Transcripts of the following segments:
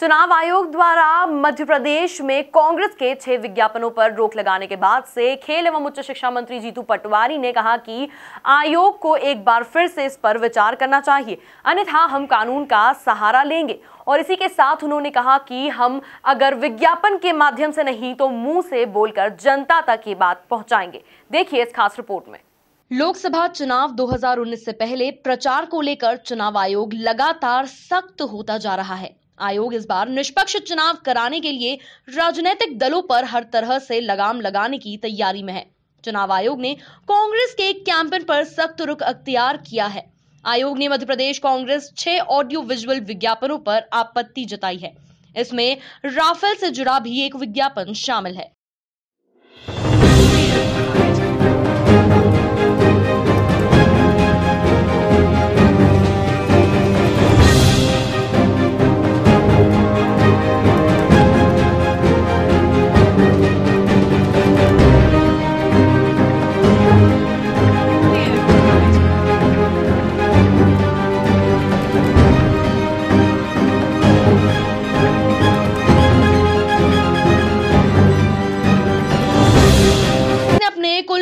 चुनाव आयोग द्वारा मध्य प्रदेश में कांग्रेस के छह विज्ञापनों पर रोक लगाने के बाद से खेल एवं उच्च शिक्षा मंत्री जीतू पटवारी ने कहा कि आयोग को एक बार फिर से इस पर विचार करना चाहिए अन्यथा हम कानून का सहारा लेंगे और इसी के साथ उन्होंने कहा कि हम अगर विज्ञापन के माध्यम से नहीं तो मुंह से बोलकर जनता तक ये बात पहुंचाएंगे देखिए इस खास रिपोर्ट में लोकसभा चुनाव 2019 से पहले प्रचार को लेकर चुनाव आयोग लगातार सख्त होता जा रहा है आयोग इस बार निष्पक्ष चुनाव कराने के लिए राजनीतिक दलों पर हर तरह से लगाम लगाने की तैयारी में है चुनाव आयोग ने कांग्रेस के कैंपेन पर सख्त रुख अख्तियार किया है आयोग ने मध्य प्रदेश कांग्रेस छह ऑडियो विजुअल विज्ञापनों पर आपत्ति जताई है इसमें राफेल से जुड़ा भी एक विज्ञापन शामिल है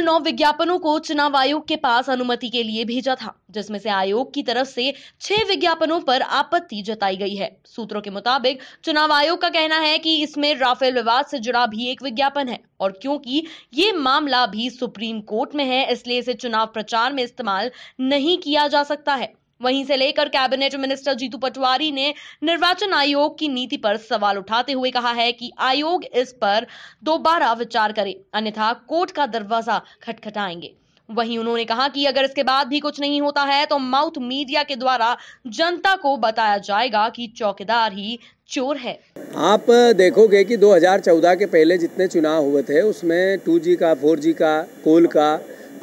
नौ विज्ञापनों को चुनाव आयोग के पास अनुमति के लिए भेजा था जिसमें से आयोग की तरफ से छह विज्ञापनों पर आपत्ति जताई गई है सूत्रों के मुताबिक चुनाव आयोग का कहना है कि इसमें राफेल विवाद से जुड़ा भी एक विज्ञापन है और क्योंकि ये मामला भी सुप्रीम कोर्ट में है इसलिए इसे चुनाव प्रचार में इस्तेमाल नहीं किया जा सकता है वहीं से लेकर कैबिनेट मिनिस्टर जीतू पटवारी ने निर्वाचन आयोग की नीति पर सवाल उठाते हुए कहा है कि आयोग इस पर दोबारा विचार करे अन्यथा कोर्ट का दरवाजा खटखटाएंगे वहीं उन्होंने कहा कि अगर इसके बाद भी कुछ नहीं होता है तो माउथ मीडिया के द्वारा जनता को बताया जाएगा कि चौकीदार ही चोर है आप देखोगे कि 2014 के पहले जितने चुनाव हुए थे उसमें 2G का 4G का कोल का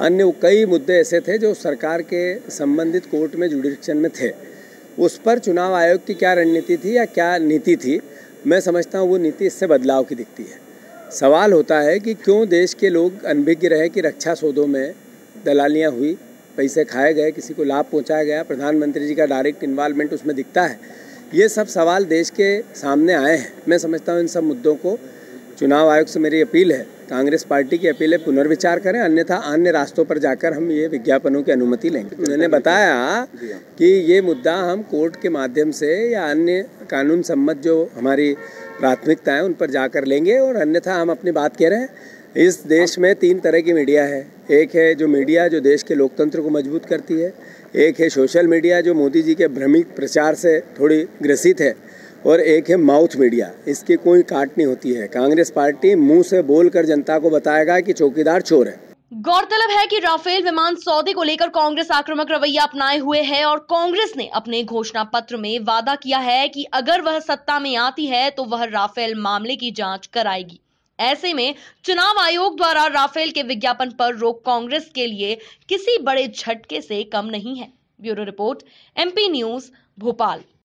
अन्य कई मुद्दे ऐसे थे जो सरकार के संबंधित कोर्ट में जुडिशन में थे उस पर चुनाव आयोग की क्या रणनीति थी या क्या नीति थी मैं समझता हूँ वो नीति इससे बदलाव की दिखती है सवाल होता है कि क्यों देश के लोग अनभिज्ञ रहे कि रक्षा सौदों में दलालियाँ हुई पैसे खाए गए किसी को लाभ पहुँचाया गया प्रधानमंत्री जी का डायरेक्ट इन्वॉल्वमेंट उसमें दिखता है ये सब सवाल देश के सामने आए हैं मैं समझता हूँ इन सब मुद्दों को चुनाव आयोग से मेरी अपील है कांग्रेस पार्टी की अपीलें पुनर्विचार करें अन्यथा अन्य रास्तों पर जाकर हम ये विज्ञापनों की अनुमति लेंगे उन्होंने बताया हाँ। कि ये मुद्दा हम कोर्ट के माध्यम से या अन्य कानून सम्मत जो हमारी प्राथमिकता है उन पर जाकर लेंगे और अन्यथा हम अपनी बात कह रहे हैं इस देश में तीन तरह की मीडिया है एक है जो मीडिया जो देश के लोकतंत्र को मजबूत करती है एक है सोशल मीडिया जो मोदी जी के भ्रमिक प्रचार से थोड़ी ग्रसित है और एक है माउथ मीडिया इसकी कोई काट नहीं होती है कांग्रेस पार्टी मुंह से बोलकर जनता को बताएगा कि चौकीदार चोर है गौरतलब है कि राफेल विमान सौदे को लेकर कांग्रेस आक्रामक रवैया अपनाए हुए है और कांग्रेस ने अपने घोषणा पत्र में वादा किया है कि अगर वह सत्ता में आती है तो वह राफेल मामले की जांच कराएगी ऐसे में चुनाव आयोग द्वारा राफेल के विज्ञापन पर रोक कांग्रेस के लिए किसी बड़े झटके से कम नहीं है bureau report MP news Bhopal